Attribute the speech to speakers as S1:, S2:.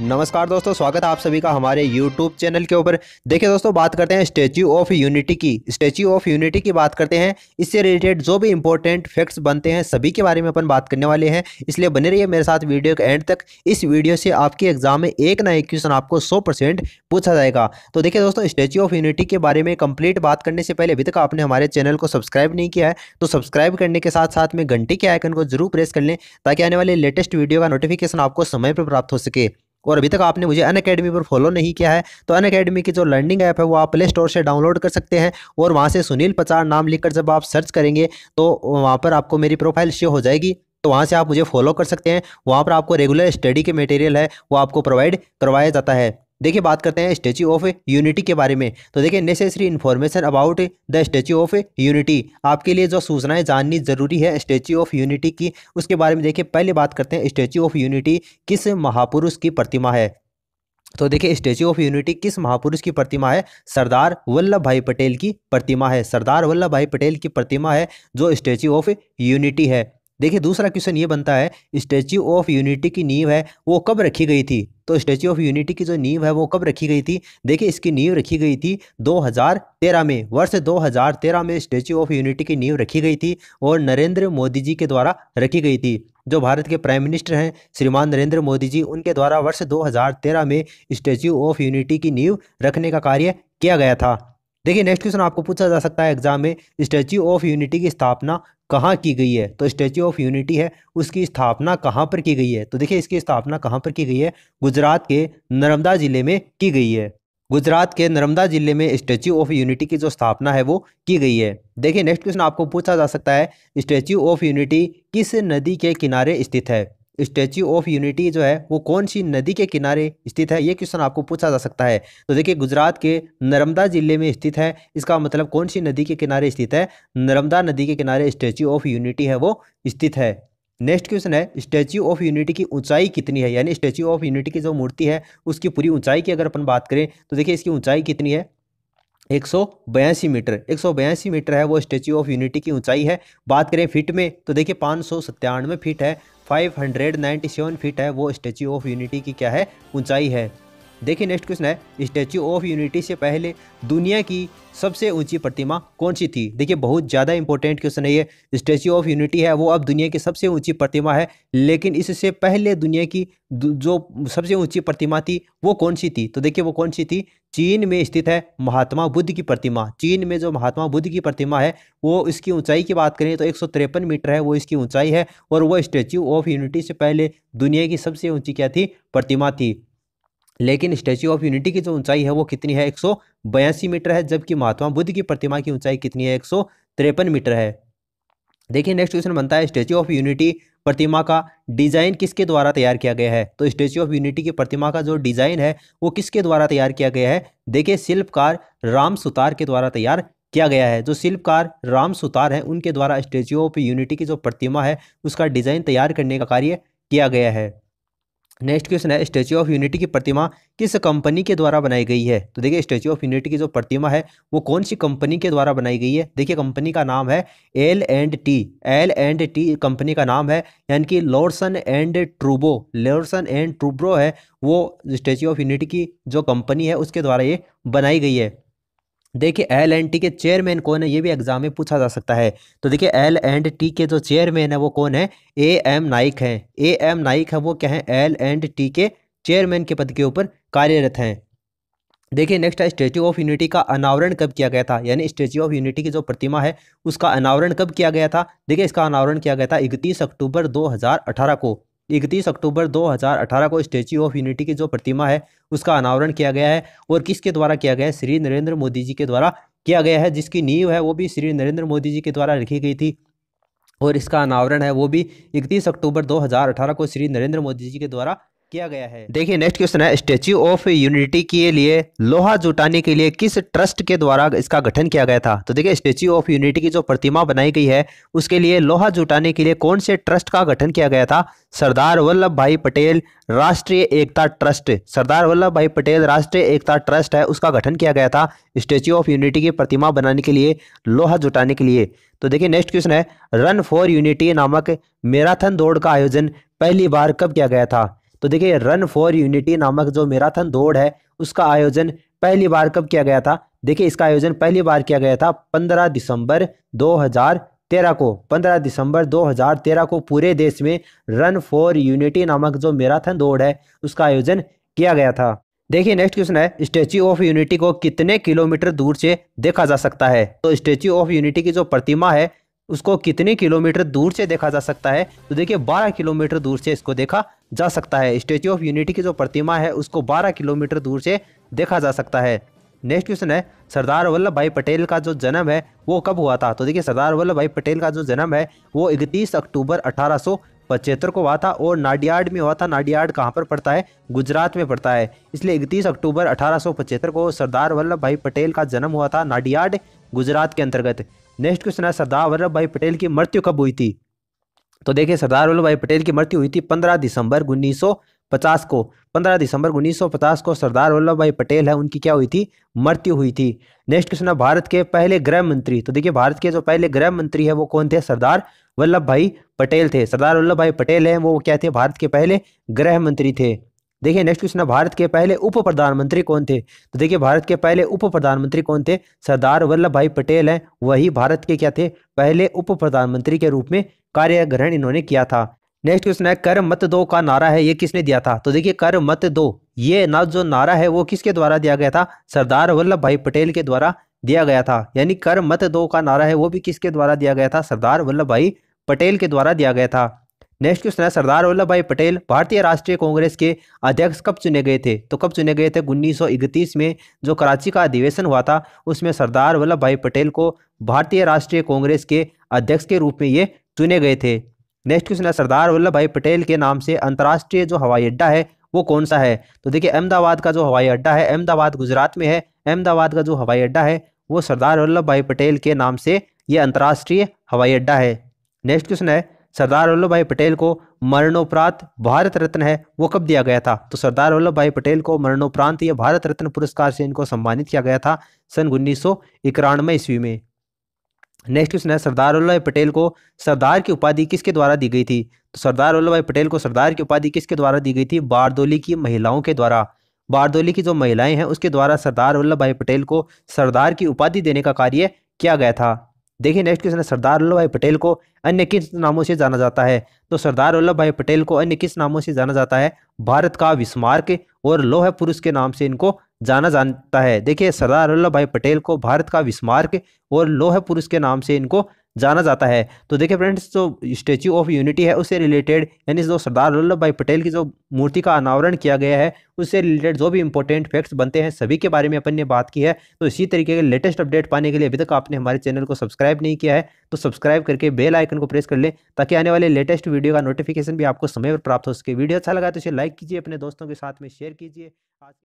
S1: नमस्कार दोस्तों स्वागत है आप सभी का हमारे YouTube चैनल के ऊपर देखिए दोस्तों बात करते हैं स्टैच्यू ऑफ यूनिटी की स्टैच्यू ऑफ यूनिटी की बात करते हैं इससे रिलेटेड जो भी इंपॉर्टेंट फैक्ट्स बनते हैं सभी के बारे में अपन बात करने वाले हैं इसलिए बने रहिए मेरे साथ वीडियो के एंड तक इस वीडियो से आपके एग्जाम में एक ना एक क्वेश्चन आपको सौ पूछा जाएगा तो देखिए दोस्तों स्टैच्यू ऑफ यूनिटी के बारे में कंप्लीट बात करने से पहले अभी तक आपने हमारे चैनल को सब्सक्राइब नहीं किया है तो सब्सक्राइब करने के साथ साथ में घंटे के आइकन को जरूर प्रेस कर लें ताकि आने वाले लेटेस्ट वीडियो का नोटिफिकेशन आपको समय पर प्राप्त हो सके और अभी तक आपने मुझे अन अकेडमी पर फॉलो नहीं किया है तो अन अकेडमी की जो लर्निंग ऐप है वो आप प्ले स्टोर से डाउनलोड कर सकते हैं और वहाँ से सुनील पचार नाम लिखकर जब आप सर्च करेंगे तो वहाँ पर आपको मेरी प्रोफाइल शो हो जाएगी तो वहाँ से आप मुझे फॉलो कर सकते हैं वहाँ पर आपको रेगुलर स्टडी के मटेरियल है वो आपको प्रोवाइड करवाया जाता है देखिए बात करते हैं स्टेच्यू ऑफ यूनिटी के बारे में तो देखिए necessary information about the Statue of Unity आपके लिए जो सूचनाएं जाननी जरूरी है स्टेच्यू ऑफ यूनिटी की उसके बारे में देखिए पहले बात करते हैं स्टेच्यू ऑफ यूनिटी किस महापुरुष की प्रतिमा है तो देखिए स्टेच्यू ऑफ यूनिटी किस महापुरुष की प्रतिमा है सरदार वल्लभ भाई पटेल की प्रतिमा है सरदार वल्लभ भाई पटेल की प्रतिमा है जो स्टेचू ऑफ यूनिटी है देखिए दूसरा क्वेश्चन ये बनता है स्टैच्यू ऑफ यूनिटी की नींव है वो कब रखी गई थी तो स्टैच्यू ऑफ यूनिटी की जो नींव है वो कब रखी गई थी देखिए इसकी नींव रखी गई थी 2013 में वर्ष 2013 में स्टैच्यू ऑफ यूनिटी की नींव रखी गई थी और नरेंद्र मोदी जी के द्वारा रखी गई थी जो भारत के प्राइम मिनिस्टर हैं श्रीमान नरेंद्र मोदी जी उनके द्वारा वर्ष दो में स्टैच्यू ऑफ यूनिटी की नींव रखने का कार्य किया गया था देखिए नेक्स्ट क्वेश्चन आपको पूछा जा सकता है एग्जाम में स्टैच्यू ऑफ यूनिटी की स्थापना कहाँ की गई है तो स्टैचू ऑफ यूनिटी है उसकी स्थापना कहाँ पर की गई है तो देखिए इसकी स्थापना कहाँ पर की गई है गुजरात के नर्मदा ज़िले में की गई है गुजरात के नर्मदा जिले में स्टैच्यू ऑफ यूनिटी की जो स्थापना है वो की गई है देखिए नेक्स्ट क्वेश्चन आपको पूछा जा सकता है स्टैच्यू ऑफ यूनिटी किस नदी के किनारे स्थित है स्टैच्यू ऑफ यूनिटी जो है वो कौन सी नदी के किनारे स्थित है ये क्वेश्चन आपको पूछा जा सकता है तो देखिए गुजरात के नर्मदा जिले में स्थित है इसका मतलब कौन सी नदी के किनारे स्थित है नर्मदा नदी के किनारे स्टैच्यू ऑफ यूनिटी है वो स्थित है नेक्स्ट क्वेश्चन है स्टैच्यू ऑफ यूनिटी की ऊंचाई कितनी है यानी स्टैच्यू ऑफ यूनिटी की जो मूर्ति है उसकी पूरी ऊंचाई की अगर अपन बात करें तो देखिए इसकी ऊंचाई कितनी है एक सौ बयासी मीटर एक सौ बयासी मीटर है वो स्टैच्यू ऑफ यूनिटी की ऊंचाई है बात करें फिट में तो देखिए पाँच सौ सत्तानवे फीट है 597 फीट है वो स्टेच्यू ऑफ यूनिटी की क्या है ऊंचाई है देखिए नेक्स्ट क्वेश्चन है स्टैचू ऑफ यूनिटी से पहले दुनिया की सबसे ऊंची प्रतिमा कौन सी थी देखिए बहुत ज़्यादा इंपॉर्टेंट क्वेश्चन है ये स्टैचू ऑफ यूनिटी है वो अब दुनिया की सबसे ऊंची प्रतिमा है लेकिन इससे पहले दुनिया की जो सबसे ऊंची प्रतिमा थी वो कौन सी थी तो देखिए वो कौन सी थी चीन में स्थित है महात्मा बुद्ध की प्रतिमा चीन में जो महात्मा बुद्ध की प्रतिमा है वो इसकी ऊंचाई की बात करें तो एक मीटर है वो इसकी ऊंचाई है और वह स्टैचू ऑफ यूनिटी से पहले दुनिया की सबसे ऊंची क्या थी प्रतिमा थी लेकिन स्टैच्यू ऑफ यूनिटी की जो ऊंचाई है वो कितनी है एक मीटर है जबकि महात्मा बुद्ध की प्रतिमा की ऊंचाई कितनी है एक मीटर है देखिए नेक्स्ट क्वेश्चन बनता है स्टैच्यू ऑफ यूनिटी प्रतिमा का डिजाइन किसके द्वारा तैयार किया गया है तो स्टैच्यू ऑफ यूनिटी की प्रतिमा का जो डिजाइन है वो किसके द्वारा तैयार किया गया है देखिए शिल्पकार राम सुतार के द्वारा तैयार किया गया है जो शिल्पकार राम सुतार हैं उनके द्वारा स्टैच्यू ऑफ यूनिटी की जो प्रतिमा है उसका डिजाइन तैयार करने का कार्य किया गया है नेक्स्ट क्वेश्चन है स्टैच्यू ऑफ यूनिटी की प्रतिमा किस कंपनी के द्वारा बनाई गई है तो देखिए स्टैच्यू ऑफ यूनिटी की जो प्रतिमा है वो कौन सी कंपनी के द्वारा बनाई गई है देखिए कंपनी का नाम है L and T L and T company का नाम है यानी कि लॉर्सन एंड ट्रूबो लॉर्सन एंड ट्रूब्रो है वो स्टैच्यू ऑफ यूनिटी की जो कंपनी है उसके द्वारा ये बनाई गई है देखिए एल एंड टी के चेयरमैन कौन है ये भी एग्जाम में पूछा जा सकता है तो देखिए एल एंड टी के जो चेयरमैन है वो कौन है ए एम नाइक है ए एम नाइक है वो क्या है एल एंड टी के चेयरमैन के पद के ऊपर कार्यरत हैं देखिए नेक्स्ट है स्टेच्यू ऑफ यूनिटी का अनावरण कब किया गया था यानी स्टेच्यू ऑफ यूनिटी की जो प्रतिमा है उसका अनावरण कब किया गया था देखिए इसका अनावरण किया गया था इकतीस अक्टूबर 2018 को इकतीस अक्टूबर 2018 को स्टेच्यू ऑफ यूनिटी की जो प्रतिमा है उसका अनावरण किया गया है और किसके द्वारा किया गया है श्री नरेंद्र मोदी जी के द्वारा किया गया है जिसकी नींव है वो भी श्री नरेंद्र मोदी जी के द्वारा रखी गई थी और इसका अनावरण है वो भी इकतीस अक्टूबर 2018 को श्री नरेंद्र मोदी जी के द्वारा किया गया है देखिए नेक्स्ट क्वेश्चन है स्टेच्यू ऑफ यूनिटी के लिए लोहा जुटाने के लिए किस ट्रस्ट के द्वारा इसका गठन किया गया था तो देखिए स्टेच्यू ऑफ यूनिटी की जो प्रतिमा बनाई गई है उसके लिए लोहा जुटाने के लिए कौन से ट्रस्ट का गठन किया गया था सरदार वल्लभ भाई पटेल राष्ट्रीय एकता ट्रस्ट सरदार वल्लभ भाई पटेल राष्ट्रीय एकता ट्रस्ट है उसका गठन किया गया था स्टेच्यू ऑफ यूनिटी की प्रतिमा बनाने के लिए लोहा जुटाने के लिए तो देखिए नेक्स्ट क्वेश्चन है रन फॉर यूनिटी नामक मैराथन दौड़ का आयोजन पहली बार कब किया गया था तो देखिए रन फॉर यूनिटी नामक जो मैराथन दौड़ है उसका आयोजन पहली बार कब किया गया था देखिए इसका आयोजन पहली बार किया गया था 15 दिसंबर 2013 को 15 दिसंबर 2013 को पूरे देश में रन फॉर यूनिटी नामक जो मैराथन दौड़ है उसका आयोजन किया गया था देखिए नेक्स्ट क्वेश्चन है स्टेच्यू ऑफ यूनिटी को कितने किलोमीटर दूर से देखा जा सकता है तो स्टेच्यू ऑफ यूनिटी की जो प्रतिमा है उसको कितने किलोमीटर दूर से देखा जा सकता है तो देखिए 12 किलोमीटर दूर से इसको देखा जा सकता है स्टेचू ऑफ यूनिटी की जो प्रतिमा है उसको 12 किलोमीटर दूर से देखा जा सकता है नेक्स्ट क्वेश्चन है सरदार वल्लभ भाई पटेल का जो जन्म है वो कब हुआ था तो देखिए सरदार वल्लभ भाई पटेल का जो जन्म है वो इकतीस अक्टूबर अठारह पचहत्तर को हुआ था और नाडियाड में हुआ था नाडियाड कहाँ पर पड़ता है गुजरात में पड़ता है इसलिए इकतीस अक्टूबर अठारह को सरदार वल्लभ भाई पटेल का जन्म हुआ था नाडियाड गुजरात के अंतर्गत नेक्स्ट क्वेश्चन है सरदार वल्लभ भाई पटेल की मृत्यु कब हुई थी तो देखिए सरदार वल्लभ भाई पटेल की मृत्यु हुई थी पंद्रह दिसंबर उन्नीस पचास को पंद्रह दिसंबर उन्नीस सौ पचास को सरदार वल्लभ भाई पटेल है उनकी क्या हुई थी मृत्यु हुई थी नेक्स्ट क्वेश्चन है भारत के पहले गृह मंत्री तो देखिए भारत के जो पहले गृह मंत्री है वो कौन थे सरदार वल्लभ भाई पटेल थे सरदार वल्लभ भाई पटेल हैं वो क्या थे भारत के पहले गृह मंत्री थे देखिए नेक्स्ट क्वेश्चन है भारत के पहले उप प्रधानमंत्री कौन थे तो देखिए भारत के पहले उप प्रधानमंत्री कौन थे सरदार वल्लभ भाई पटेल हैं वही भारत के क्या थे पहले उप प्रधानमंत्री के रूप में कार्य ग्रहण इन्होंने किया था नेक्स्ट क्वेश्चन है कर मत दो का नारा है ये किसने दिया था तो देखिए कर मत दो ये ना जो नारा है वो किसके द्वारा दिया गया था सरदार वल्लभ भाई पटेल के द्वारा दिया गया था यानी कर मत दो का नारा है वो भी किसके द्वारा दिया गया था सरदार वल्लभ भाई पटेल के द्वारा दिया गया था नेक्स्ट क्वेश्चन है सरदार वल्लभ भाई पटेल भारतीय राष्ट्रीय कांग्रेस के अध्यक्ष कब चुने गए थे तो कब चुने गए थे उन्नीस में जो कराची का अधिवेशन हुआ था उसमें सरदार वल्लभ भाई पटेल को भारतीय राष्ट्रीय कांग्रेस के अध्यक्ष के रूप में ये चुने गए थे नेक्स्ट क्वेश्चन है सरदार वल्लभ भाई पटेल के नाम से अंतर्राष्ट्रीय जो हवाई अड्डा है वो कौन सा है तो देखिए अहमदाबाद का जो हवाई अड्डा है अहमदाबाद गुजरात में है अहमदाबाद का जो हवाई अड्डा है वो सरदार वल्लभ भाई पटेल के नाम से ये अंतर्राष्ट्रीय हवाई अड्डा है नेक्स्ट क्वेश्चन है सरदार वल्लभ भाई पटेल को मरणोपरांत भारत रत्न है वो कब दिया गया था तो सरदार वल्लभ भाई पटेल को मरणोपरांत या भारत रत्न पुरस्कार से इनको सम्मानित किया गया था सन उन्नीस सौ इक्यानवे ईस्वी में नेक्स्ट क्वेश्चन है सरदार वल्लभ भाई पटेल को सरदार की उपाधि किसके द्वारा दी गई थी तो सरदार वल्लभ भाई पटेल को सरदार की उपाधि किसके द्वारा दी गई थी बारदोली की महिलाओं के द्वारा बारदोली की जो महिलाएं हैं उसके द्वारा सरदार वल्लभ भाई पटेल को सरदार की उपाधि देने का कार्य किया गया था देखिए नेक्स्ट क्वेश्चन है सरदार वल्लभ भाई पटेल को अन्य किस नामों से जाना जाता है तो सरदार वल्लभ भाई पटेल को अन्य किस नामों से जाना जाता है भारत का विस्मार्क और लोह पुरुष के नाम से इनको जाना जाता है देखिए सरदार वल्लभ भाई पटेल को भारत का विस्मार्क और लोह पुरुष के नाम से इनको जाना जाता है तो देखिए फ्रेंड्स जो स्टेच्यू ऑफ यूनिटी है उससे रिलेटेड यानी जो सरदार वल्लभ भाई पटेल की जो मूर्ति का अनावरण किया गया है उससे रिलेटेड जो भी इंपॉर्टेंट फैक्ट्स बनते हैं सभी के बारे में अपन ने बात की है तो इसी तरीके के लेटेस्ट अपडेट पाने के लिए अभी तक आपने हमारे चैनल को सब्सक्राइब नहीं किया है तो सब्सक्राइब करके बेल आइकन को प्रेस कर लें ताकि आने वाले लेटेस्ट वीडियो का नोटिफिकेशन भी आपको समय पर प्राप्त हो सके वीडियो अच्छा लगा तो इसे लाइक कीजिए अपने दोस्तों के साथ में शेयर कीजिए